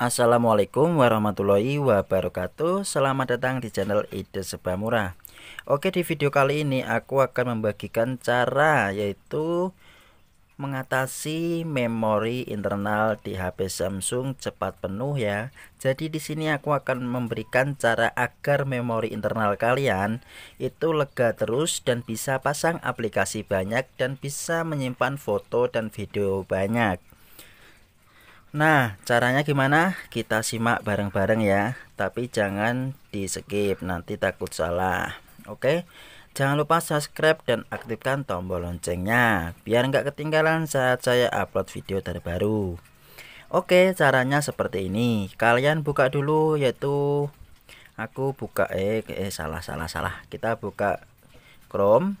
Assalamualaikum warahmatullahi wabarakatuh Selamat datang di channel Ide Murah. Oke di video kali ini aku akan membagikan cara yaitu mengatasi memori internal di HP Samsung cepat penuh ya. Jadi di sini aku akan memberikan cara agar memori internal kalian itu lega terus dan bisa pasang aplikasi banyak dan bisa menyimpan foto dan video banyak. Nah, caranya gimana? Kita simak bareng-bareng ya. Tapi jangan di skip, nanti takut salah. Oke. Okay? Jangan lupa subscribe dan aktifkan tombol loncengnya biar nggak ketinggalan saat saya upload video terbaru. Oke, caranya seperti ini. Kalian buka dulu yaitu aku buka eh, eh salah salah salah. Kita buka Chrome.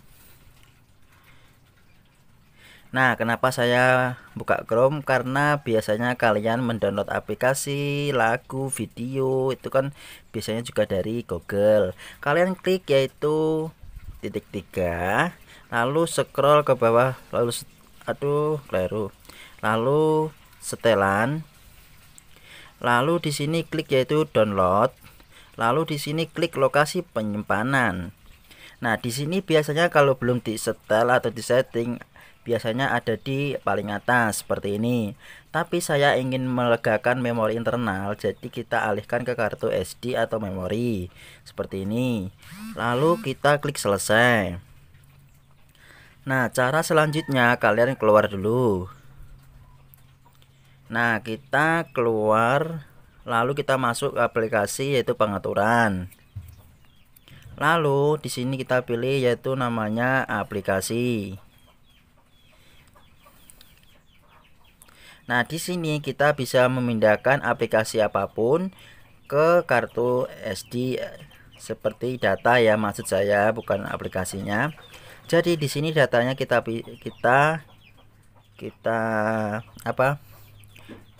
Nah, kenapa saya buka Chrome? Karena biasanya kalian mendownload aplikasi, lagu, video itu kan biasanya juga dari Google. Kalian klik yaitu titik tiga lalu scroll ke bawah lalu aduh keliru lalu setelan lalu di sini klik yaitu download lalu di sini klik lokasi penyimpanan Nah, di sini biasanya kalau belum di setel atau di setting biasanya ada di paling atas seperti ini. Tapi saya ingin melegakan memori internal, jadi kita alihkan ke kartu SD atau memori seperti ini. Lalu kita klik selesai. Nah, cara selanjutnya kalian keluar dulu. Nah, kita keluar lalu kita masuk ke aplikasi yaitu pengaturan. Lalu di sini kita pilih yaitu namanya aplikasi. Nah, di sini kita bisa memindahkan aplikasi apapun ke kartu SD seperti data ya maksud saya bukan aplikasinya. Jadi di sini datanya kita kita kita apa?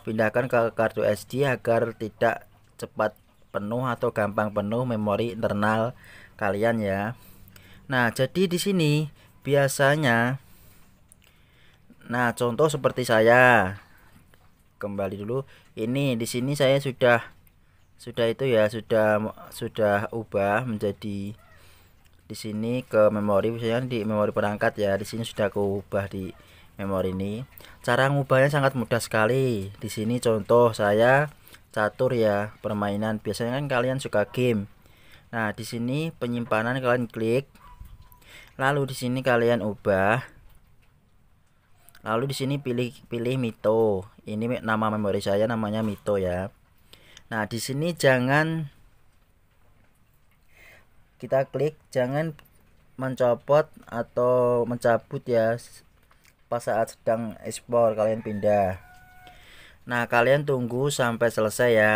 Pindahkan ke kartu SD agar tidak cepat penuh atau gampang penuh memori internal kalian ya. Nah, jadi di sini biasanya Nah, contoh seperti saya. Kembali dulu. Ini di sini saya sudah sudah itu ya, sudah sudah ubah menjadi di sini ke memori misalnya di memori perangkat ya. Di sini sudah aku ubah di memori ini. Cara ngubahnya sangat mudah sekali. Di sini contoh saya catur ya, permainan. Biasanya kan kalian suka game. Nah, di sini penyimpanan kalian klik. Lalu di sini kalian ubah. Lalu di sini pilih pilih Mito. Ini nama memori saya namanya Mito ya. Nah, di sini jangan kita klik jangan mencopot atau mencabut ya pas saat sedang ekspor kalian pindah. Nah, kalian tunggu sampai selesai ya.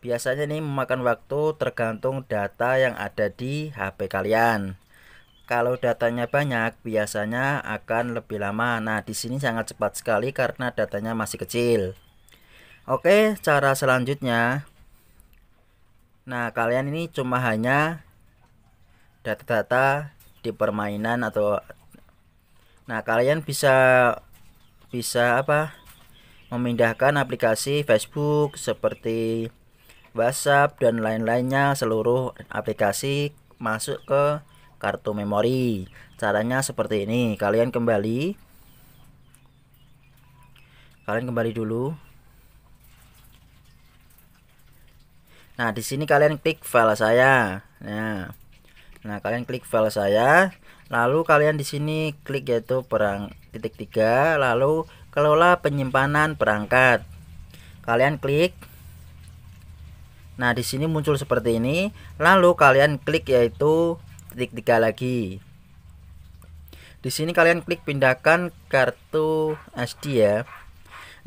Biasanya ini memakan waktu tergantung data yang ada di HP kalian. Kalau datanya banyak, biasanya akan lebih lama. Nah, di sini sangat cepat sekali karena datanya masih kecil. Oke, cara selanjutnya. Nah, kalian ini cuma hanya data-data di permainan atau Nah, kalian bisa bisa apa? memindahkan aplikasi Facebook seperti WhatsApp dan lain-lainnya seluruh aplikasi masuk ke kartu memori. Caranya seperti ini. Kalian kembali kalian kembali dulu. Nah, di sini kalian klik file saya. Nah. Nah, kalian klik file saya, lalu kalian di sini klik yaitu perang titik tiga. lalu kelola penyimpanan perangkat. Kalian klik Nah, di sini muncul seperti ini. Lalu kalian klik yaitu titik tiga lagi. Di sini kalian klik pindahkan kartu SD ya.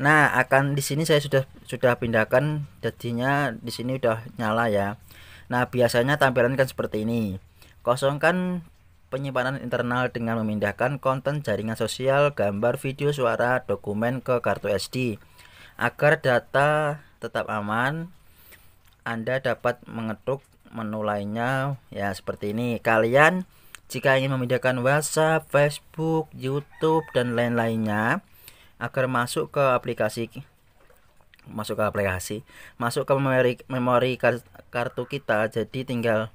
Nah, akan di sini saya sudah sudah pindahkan jadinya di sini udah nyala ya. Nah, biasanya tampilan kan seperti ini. Kosongkan penyimpanan internal dengan memindahkan konten jaringan sosial, gambar, video, suara, dokumen ke kartu SD agar data tetap aman anda dapat mengetuk menu lainnya ya seperti ini. Kalian jika ingin memindahkan WhatsApp, Facebook, YouTube dan lain-lainnya agar masuk ke aplikasi masuk ke aplikasi, masuk ke memori memori kartu kita. Jadi tinggal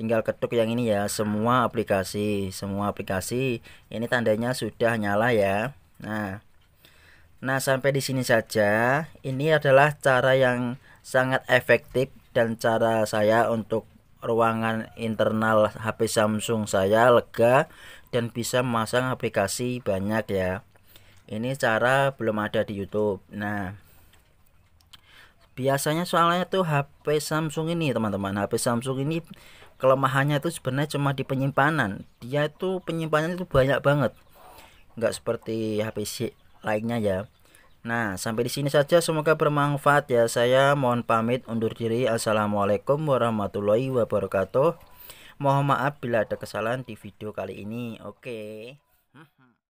tinggal ketuk yang ini ya, semua aplikasi, semua aplikasi. Ini tandanya sudah nyala ya. Nah. Nah, sampai di sini saja. Ini adalah cara yang sangat efektif dan cara saya untuk ruangan internal HP Samsung saya lega dan bisa memasang aplikasi banyak ya ini cara belum ada di YouTube nah biasanya soalnya tuh HP Samsung ini teman-teman HP Samsung ini kelemahannya itu sebenarnya cuma di penyimpanan dia itu penyimpanan itu banyak banget nggak seperti HP lainnya ya Nah, sampai di sini saja semoga bermanfaat ya. Saya mohon pamit undur diri. Assalamualaikum warahmatullahi wabarakatuh. Mohon maaf bila ada kesalahan di video kali ini. Oke. Okay.